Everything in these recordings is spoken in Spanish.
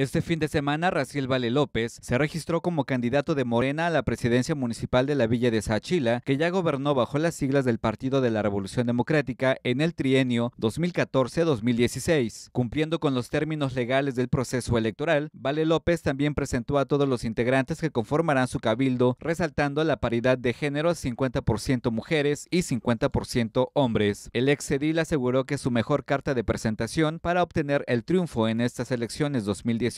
Este fin de semana, Raciel Vale López se registró como candidato de Morena a la presidencia municipal de la Villa de Sachila, que ya gobernó bajo las siglas del Partido de la Revolución Democrática en el trienio 2014-2016. Cumpliendo con los términos legales del proceso electoral, Vale López también presentó a todos los integrantes que conformarán su cabildo, resaltando la paridad de género 50% mujeres y 50% hombres. El ex aseguró que su mejor carta de presentación para obtener el triunfo en estas elecciones 2019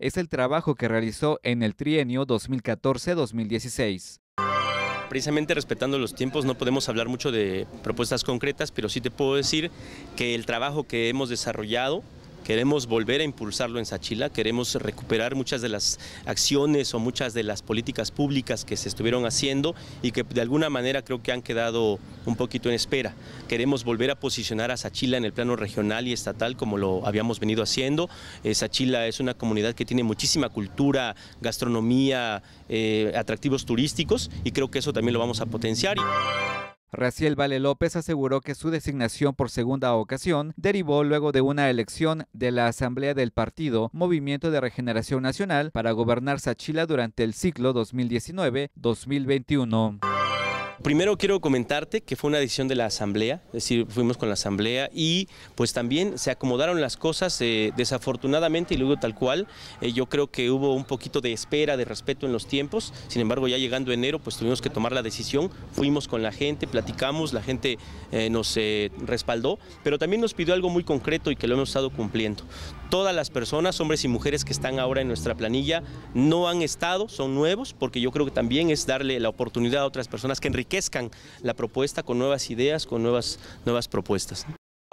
es el trabajo que realizó en el trienio 2014-2016. Precisamente respetando los tiempos no podemos hablar mucho de propuestas concretas, pero sí te puedo decir que el trabajo que hemos desarrollado Queremos volver a impulsarlo en Sachila, queremos recuperar muchas de las acciones o muchas de las políticas públicas que se estuvieron haciendo y que de alguna manera creo que han quedado un poquito en espera. Queremos volver a posicionar a Sachila en el plano regional y estatal como lo habíamos venido haciendo. Eh, Sachila es una comunidad que tiene muchísima cultura, gastronomía, eh, atractivos turísticos y creo que eso también lo vamos a potenciar. Raciel Vale López aseguró que su designación por segunda ocasión derivó luego de una elección de la Asamblea del Partido Movimiento de Regeneración Nacional para gobernar Sachila durante el ciclo 2019-2021. Primero quiero comentarte que fue una decisión de la asamblea, es decir, fuimos con la asamblea y pues también se acomodaron las cosas eh, desafortunadamente y luego tal cual. Eh, yo creo que hubo un poquito de espera, de respeto en los tiempos, sin embargo ya llegando enero pues tuvimos que tomar la decisión, fuimos con la gente, platicamos, la gente eh, nos respaldó, pero también nos pidió algo muy concreto y que lo hemos estado cumpliendo todas las personas, hombres y mujeres que están ahora en nuestra planilla, no han estado, son nuevos, porque yo creo que también es darle la oportunidad a otras personas que enriquezcan la propuesta con nuevas ideas, con nuevas, nuevas propuestas.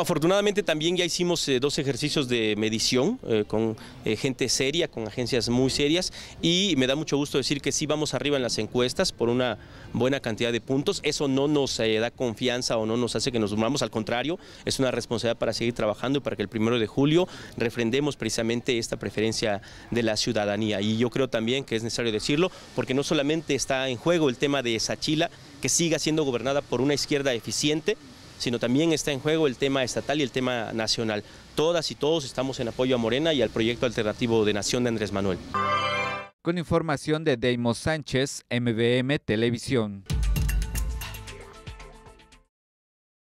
Afortunadamente también ya hicimos eh, dos ejercicios de medición eh, con eh, gente seria, con agencias muy serias y me da mucho gusto decir que sí vamos arriba en las encuestas por una buena cantidad de puntos. Eso no nos da confianza o no nos hace que nos sumamos, al contrario, es una responsabilidad para seguir trabajando y para que el primero de julio refrendemos precisamente esta preferencia de la ciudadanía. Y yo creo también que es necesario decirlo porque no solamente está en juego el tema de Sachila, que siga siendo gobernada por una izquierda eficiente, sino también está en juego el tema estatal y el tema nacional. Todas y todos estamos en apoyo a Morena y al proyecto alternativo de Nación de Andrés Manuel. Con información de Deimos Sánchez, MBM Televisión.